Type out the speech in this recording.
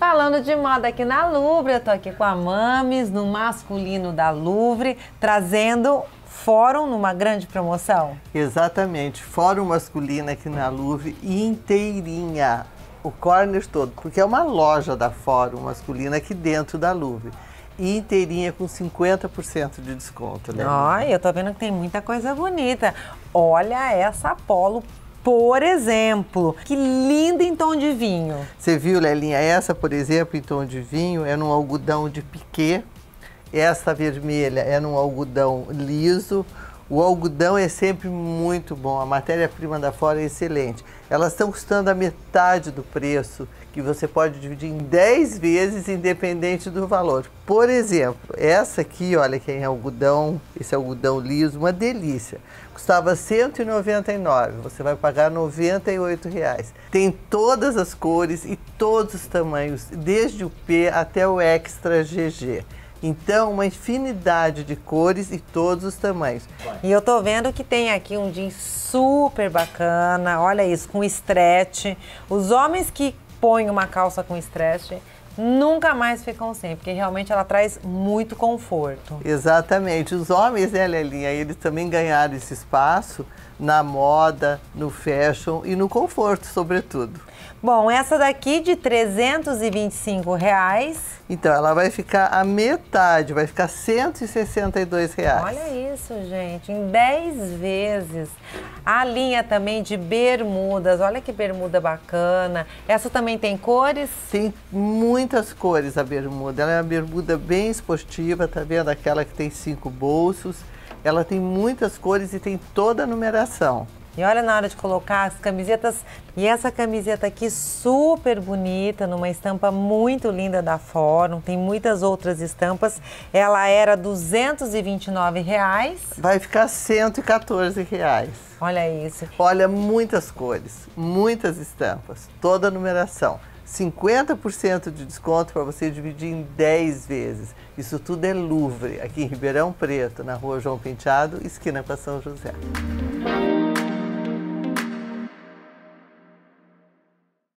Falando de moda aqui na Louvre, eu tô aqui com a Mames, no masculino da Louvre, trazendo fórum numa grande promoção. Exatamente, fórum masculino aqui na Louvre inteirinha, o corner todo, porque é uma loja da fórum masculina aqui dentro da Louvre inteirinha com 50% de desconto, né? Ai, eu tô vendo que tem muita coisa bonita. Olha essa Apollo por exemplo, que linda em tom de vinho. Você viu, Lelinha? Essa, por exemplo, em tom de vinho, é num algodão de piquet. Essa vermelha é num algodão liso. O algodão é sempre muito bom, a matéria-prima da fora é excelente. Elas estão custando a metade do preço, que você pode dividir em 10 vezes, independente do valor. Por exemplo, essa aqui, olha que é algodão, esse algodão liso, uma delícia. Custava 199, você vai pagar 98 reais. Tem todas as cores e todos os tamanhos, desde o P até o Extra GG. Então, uma infinidade de cores e todos os tamanhos. E eu tô vendo que tem aqui um jeans super bacana, olha isso, com stretch. Os homens que põem uma calça com stretch nunca mais ficam sem, porque realmente ela traz muito conforto. Exatamente. Os homens, né, Lelinha, eles também ganharam esse espaço na moda, no fashion e no conforto, sobretudo. Bom, essa daqui de 325 reais. Então, ela vai ficar a metade, vai ficar 162 reais. Olha isso, gente, em 10 vezes. A linha também de bermudas, olha que bermuda bacana. Essa também tem cores? Tem muito muitas cores a bermuda. Ela é uma bermuda bem esportiva, tá vendo? Aquela que tem cinco bolsos. Ela tem muitas cores e tem toda a numeração. E olha na hora de colocar as camisetas. E essa camiseta aqui super bonita, numa estampa muito linda da Fórum. Tem muitas outras estampas. Ela era R$ 229. Reais. Vai ficar R$ 114. Reais. Olha isso. Olha, muitas cores, muitas estampas, toda a numeração. 50% de desconto para você dividir em 10 vezes. Isso tudo é Louvre, aqui em Ribeirão Preto, na rua João Penteado, esquina com São José.